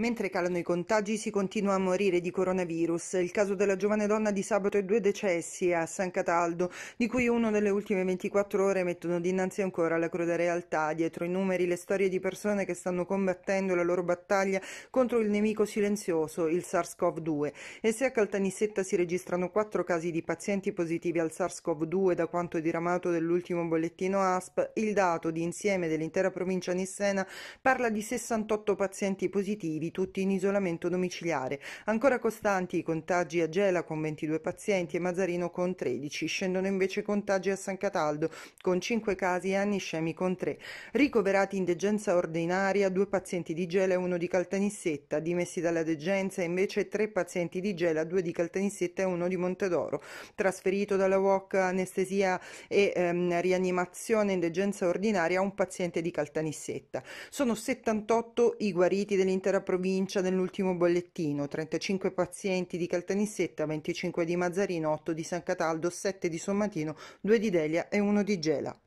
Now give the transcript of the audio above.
Mentre calano i contagi si continua a morire di coronavirus. Il caso della giovane donna di sabato e due decessi a San Cataldo, di cui uno nelle ultime 24 ore mettono dinanzi ancora la cruda realtà. Dietro i numeri le storie di persone che stanno combattendo la loro battaglia contro il nemico silenzioso, il SARS-CoV-2. E se a Caltanissetta si registrano quattro casi di pazienti positivi al SARS-CoV-2 da quanto diramato dell'ultimo bollettino ASP, il dato di insieme dell'intera provincia nissena parla di 68 pazienti positivi ivi tutti in isolamento domiciliare. Ancora costanti i contagi a Gela con 22 pazienti e Mazzarino con 13. Scendono invece contagi a San Cataldo con 5 casi e anniscemi con 3. Ricoverati in degenza ordinaria due pazienti di Gela e uno di Caltanissetta. Dimessi dalla degenza invece tre pazienti di Gela, due di Caltanissetta e uno di Montedoro. Trasferito dalla UOC anestesia e ehm, rianimazione in degenza ordinaria un paziente di Caltanissetta. Sono 78 i guariti dell'intera provincia provincia nell'ultimo bollettino, 35 pazienti di Caltanissetta, 25 di Mazzarino, 8 di San Cataldo, 7 di Sommatino, 2 di Delia e 1 di Gela.